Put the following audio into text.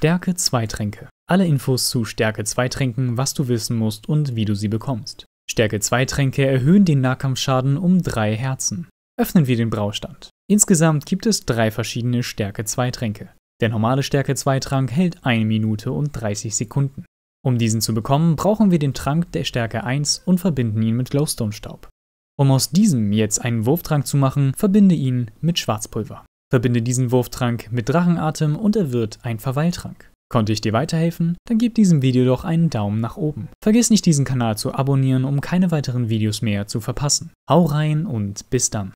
Stärke 2 Tränke. Alle Infos zu Stärke 2 Tränken, was du wissen musst und wie du sie bekommst. Stärke 2 Tränke erhöhen den Nahkampfschaden um 3 Herzen. Öffnen wir den Braustand. Insgesamt gibt es drei verschiedene Stärke 2 Tränke. Der normale Stärke 2 Trank hält 1 Minute und 30 Sekunden. Um diesen zu bekommen, brauchen wir den Trank der Stärke 1 und verbinden ihn mit Glowstone-Staub. Um aus diesem jetzt einen Wurftrank zu machen, verbinde ihn mit Schwarzpulver. Verbinde diesen Wurftrank mit Drachenatem und er wird ein Verweiltrank. Konnte ich dir weiterhelfen? Dann gib diesem Video doch einen Daumen nach oben. Vergiss nicht diesen Kanal zu abonnieren, um keine weiteren Videos mehr zu verpassen. Hau rein und bis dann.